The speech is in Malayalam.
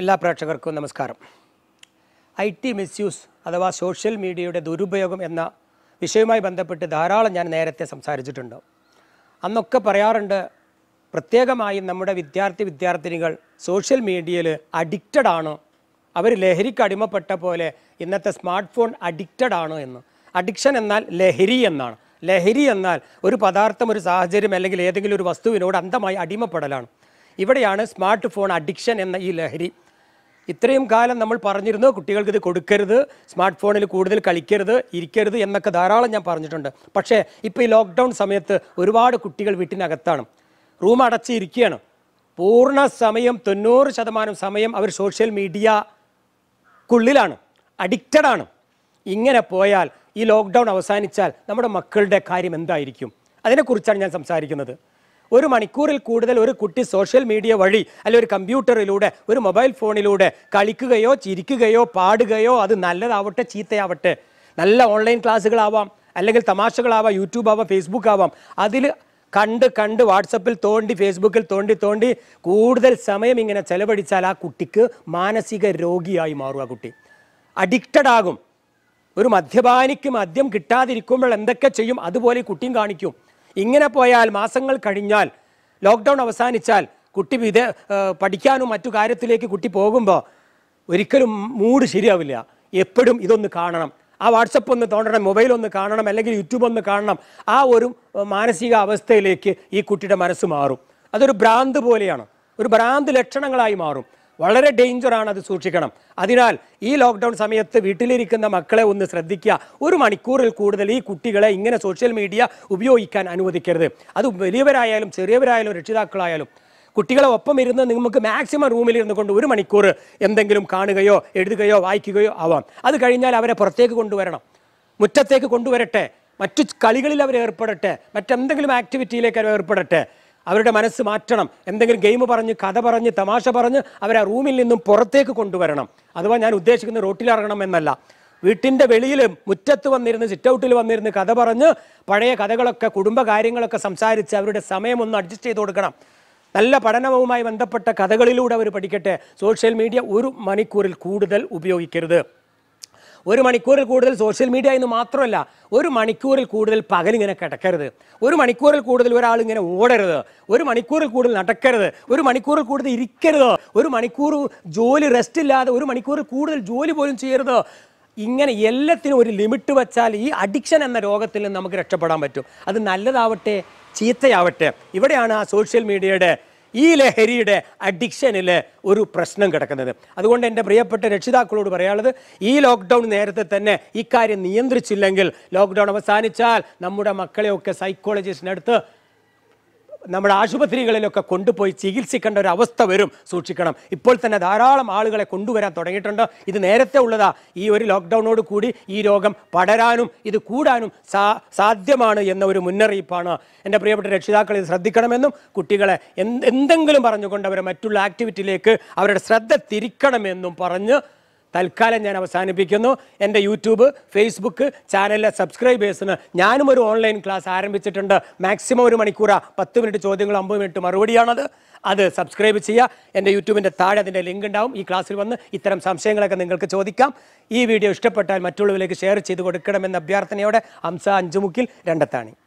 എല്ലാ പ്രേക്ഷകർക്കും നമസ്കാരം ഐ ടി മിസ്യൂസ് അഥവാ സോഷ്യൽ മീഡിയയുടെ ദുരുപയോഗം എന്ന വിഷയവുമായി ബന്ധപ്പെട്ട് ധാരാളം ഞാൻ നേരത്തെ സംസാരിച്ചിട്ടുണ്ട് അന്നൊക്കെ പറയാറുണ്ട് പ്രത്യേകമായും നമ്മുടെ വിദ്യാർത്ഥി വിദ്യാർത്ഥിനികൾ സോഷ്യൽ മീഡിയയിൽ അഡിക്റ്റഡ് ആണ് അവർ ലഹരിക്ക് അടിമപ്പെട്ട പോലെ ഇന്നത്തെ സ്മാർട്ട് ഫോൺ അഡിക്റ്റഡ് ആണ് എന്ന് അഡിക്ഷൻ എന്നാൽ ലഹരി എന്നാണ് ലഹരി എന്നാൽ ഒരു പദാർത്ഥം ഒരു സാഹചര്യം അല്ലെങ്കിൽ ഏതെങ്കിലും ഒരു വസ്തുവിനോട് അന്ധമായി അടിമപ്പെടലാണ് ഇവിടെയാണ് സ്മാർട്ട് ഫോൺ അഡിക്ഷൻ എന്ന ഈ ലഹരി ഇത്രയും കാലം നമ്മൾ പറഞ്ഞിരുന്നു കുട്ടികൾക്ക് ഇത് കൊടുക്കരുത് സ്മാർട്ട് ഫോണിൽ കൂടുതൽ കളിക്കരുത് ഇരിക്കരുത് എന്നൊക്കെ ധാരാളം ഞാൻ പറഞ്ഞിട്ടുണ്ട് പക്ഷേ ഇപ്പോൾ ഈ ലോക്ക്ഡൗൺ സമയത്ത് ഒരുപാട് കുട്ടികൾ വീട്ടിനകത്താണ് റൂം അടച്ചിരിക്കുകയാണ് പൂർണ്ണ സമയം തൊണ്ണൂറ് ശതമാനം സമയം അവർ സോഷ്യൽ മീഡിയക്കുള്ളിലാണ് അഡിക്റ്റഡാണ് ഇങ്ങനെ പോയാൽ ഈ ലോക്ക്ഡൗൺ അവസാനിച്ചാൽ നമ്മുടെ മക്കളുടെ കാര്യം എന്തായിരിക്കും അതിനെക്കുറിച്ചാണ് ഞാൻ സംസാരിക്കുന്നത് ഒരു മണിക്കൂറിൽ കൂടുതൽ ഒരു കുട്ടി സോഷ്യൽ മീഡിയ വഴി അല്ലെ ഒരു കമ്പ്യൂട്ടറിലൂടെ ഒരു മൊബൈൽ ഫോണിലൂടെ കളിക്കുകയോ ചിരിക്കുകയോ പാടുകയോ അത് നല്ലതാവട്ടെ ചീത്തയാവട്ടെ നല്ല ഓൺലൈൻ ക്ലാസ്സുകളാവാം അല്ലെങ്കിൽ തമാശകളാവാം യൂട്യൂബ് ആവാം ഫേസ്ബുക്ക് ആവാം അതിൽ കണ്ട് കണ്ട് വാട്സപ്പിൽ തോണ്ടി ഫേസ്ബുക്കിൽ തോണ്ടി തോണ്ടി കൂടുതൽ സമയം ഇങ്ങനെ ചെലവഴിച്ചാൽ ആ കുട്ടിക്ക് മാനസിക രോഗിയായി മാറും ആ കുട്ടി അഡിക്റ്റഡ് ആകും ഒരു മദ്യപാനിക്ക് മദ്യം കിട്ടാതിരിക്കുമ്പോൾ എന്തൊക്കെ ചെയ്യും അതുപോലെ കുട്ടിയും കാണിക്കും ഇങ്ങനെ പോയാൽ മാസങ്ങൾ കഴിഞ്ഞാൽ ലോക്ക്ഡൗൺ അവസാനിച്ചാൽ കുട്ടി വിദ പഠിക്കാനും മറ്റു കാര്യത്തിലേക്ക് കുട്ടി പോകുമ്പോൾ ഒരിക്കലും മൂഡ് ശരിയാവില്ല എപ്പോഴും ഇതൊന്ന് കാണണം ആ വാട്സപ്പ് ഒന്ന് തോണ്ടണം മൊബൈൽ ഒന്ന് കാണണം അല്ലെങ്കിൽ യൂട്യൂബ് ഒന്ന് കാണണം ആ ഒരു മാനസിക അവസ്ഥയിലേക്ക് ഈ കുട്ടിയുടെ മനസ്സ് മാറും അതൊരു ഭ്രാന്ത് പോലെയാണ് ഒരു ഭ്രാന്ത് ലക്ഷണങ്ങളായി മാറും വളരെ ഡേഞ്ചറാണ് അത് സൂക്ഷിക്കണം അതിനാൽ ഈ ലോക്ക്ഡൗൺ സമയത്ത് വീട്ടിലിരിക്കുന്ന മക്കളെ ഒന്ന് ശ്രദ്ധിക്കുക ഒരു മണിക്കൂറിൽ കൂടുതൽ ഈ കുട്ടികളെ ഇങ്ങനെ സോഷ്യൽ മീഡിയ ഉപയോഗിക്കാൻ അനുവദിക്കരുത് അത് വലിയവരായാലും ചെറിയവരായാലും രക്ഷിതാക്കളായാലും കുട്ടികളെ ഒപ്പം ഇരുന്ന് നിങ്ങൾക്ക് മാക്സിമം റൂമിൽ ഇരുന്നുകൊണ്ട് കൊണ്ട് ഒരു മണിക്കൂർ എന്തെങ്കിലും കാണുകയോ എഴുതുകയോ വായിക്കുകയോ ആവാം അത് കഴിഞ്ഞാൽ അവരെ പുറത്തേക്ക് കൊണ്ടുവരണം മുറ്റത്തേക്ക് കൊണ്ടുവരട്ടെ മറ്റു കളികളിൽ അവർ ഏർപ്പെടട്ടെ മറ്റെന്തെങ്കിലും ആക്ടിവിറ്റിയിലേക്ക് അവർ ഏർപ്പെടട്ടെ അവരുടെ മനസ്സ് മാറ്റണം എന്തെങ്കിലും ഗെയിം പറഞ്ഞ് കഥ പറഞ്ഞ് തമാശ പറഞ്ഞ് അവരെ ആ റൂമിൽ നിന്നും പുറത്തേക്ക് കൊണ്ടുവരണം അഥവാ ഞാൻ ഉദ്ദേശിക്കുന്നത് റോട്ടിലിറങ്ങണം എന്നല്ല വീട്ടിൻ്റെ വെളിയിൽ മുറ്റത്ത് വന്നിരുന്ന് സിറ്റൗട്ടിൽ വന്നിരുന്ന് കഥ പറഞ്ഞ് പഴയ കഥകളൊക്കെ കുടുംബകാര്യങ്ങളൊക്കെ സംസാരിച്ച് അവരുടെ സമയം ഒന്ന് അഡ്ജസ്റ്റ് ചെയ്ത് കൊടുക്കണം നല്ല പഠനവുമായി ബന്ധപ്പെട്ട കഥകളിലൂടെ അവർ പഠിക്കട്ടെ സോഷ്യൽ മീഡിയ ഒരു മണിക്കൂറിൽ കൂടുതൽ ഉപയോഗിക്കരുത് ഒരു മണിക്കൂറിൽ കൂടുതൽ സോഷ്യൽ മീഡിയ എന്ന് മാത്രമല്ല ഒരു മണിക്കൂറിൽ കൂടുതൽ പകലിങ്ങനെ കിടക്കരുത് ഒരു മണിക്കൂറിൽ കൂടുതൽ ഒരാൾ ഇങ്ങനെ ഓടരുത് ഒരു മണിക്കൂറിൽ കൂടുതൽ നടക്കരുത് ഒരു മണിക്കൂറിൽ കൂടുതൽ ഇരിക്കരുത് ഒരു മണിക്കൂർ ജോലി റെസ്റ്റ് ഇല്ലാതെ ഒരു മണിക്കൂറിൽ കൂടുതൽ ജോലി പോലും ചെയ്യരുത് ഇങ്ങനെ എല്ലാത്തിനും ഒരു ലിമിറ്റ് വെച്ചാൽ ഈ അഡിക്ഷൻ എന്ന രോഗത്തിൽ നിന്ന് നമുക്ക് രക്ഷപ്പെടാൻ പറ്റും അത് നല്ലതാവട്ടെ ചീത്തയാവട്ടെ ഇവിടെയാണ് ആ സോഷ്യൽ മീഡിയയുടെ ഈ ലഹരിയുടെ അഡിക്ഷനിൽ ഒരു പ്രശ്നം കിടക്കുന്നത് അതുകൊണ്ട് എൻ്റെ പ്രിയപ്പെട്ട രക്ഷിതാക്കളോട് പറയാനുള്ളത് ഈ ലോക്ക്ഡൗൺ നേരത്തെ തന്നെ ഇക്കാര്യം നിയന്ത്രിച്ചില്ലെങ്കിൽ ലോക്ക്ഡൗൺ അവസാനിച്ചാൽ നമ്മുടെ മക്കളെയൊക്കെ സൈക്കോളജിസ്റ്റിനടുത്ത് നമ്മുടെ ആശുപത്രികളിലൊക്കെ കൊണ്ടുപോയി ചികിത്സിക്കേണ്ട ഒരു അവസ്ഥ വരും സൂക്ഷിക്കണം ഇപ്പോൾ തന്നെ ധാരാളം ആളുകളെ കൊണ്ടുവരാൻ തുടങ്ങിയിട്ടുണ്ട് ഇത് നേരത്തെ ഉള്ളതാ ഈ ഒരു ലോക്ക്ഡൗണോട് കൂടി ഈ രോഗം പടരാനും ഇത് കൂടാനും സാധ്യമാണ് എന്ന ഒരു മുന്നറിയിപ്പാണ് എൻ്റെ പ്രിയപ്പെട്ട രക്ഷിതാക്കൾ ഇത് ശ്രദ്ധിക്കണമെന്നും കുട്ടികളെ എന്തെങ്കിലും പറഞ്ഞുകൊണ്ട് അവരെ മറ്റുള്ള ആക്ടിവിറ്റിയിലേക്ക് അവരുടെ ശ്രദ്ധ തിരിക്കണമെന്നും പറഞ്ഞ് തൽക്കാലം ഞാൻ അവസാനിപ്പിക്കുന്നു എൻ്റെ യൂട്യൂബ് ഫേസ്ബുക്ക് ചാനലിലെ സബ്സ്ക്രൈബേഴ്സിന് ഞാനും ഒരു ഓൺലൈൻ ക്ലാസ് ആരംഭിച്ചിട്ടുണ്ട് മാക്സിമം ഒരു മണിക്കൂറ പത്ത് മിനിറ്റ് ചോദ്യങ്ങൾ അമ്പത് മിനിറ്റ് മറുപടിയാണത് അത് സബ്സ്ക്രൈബ് ചെയ്യുക എൻ്റെ യൂട്യൂബിൻ്റെ താഴെ അതിൻ്റെ ലിങ്ക് ഉണ്ടാവും ഈ ക്ലാസ്സിൽ വന്ന് ഇത്തരം സംശയങ്ങളൊക്കെ നിങ്ങൾക്ക് ചോദിക്കാം ഈ വീഡിയോ ഇഷ്ടപ്പെട്ടാൽ മറ്റുള്ളവരിലേക്ക് ഷെയർ ചെയ്ത് കൊടുക്കണമെന്ന അഭ്യർത്ഥനയോടെ അംസ അഞ്ചുമുക്കിൽ രണ്ടത്താണി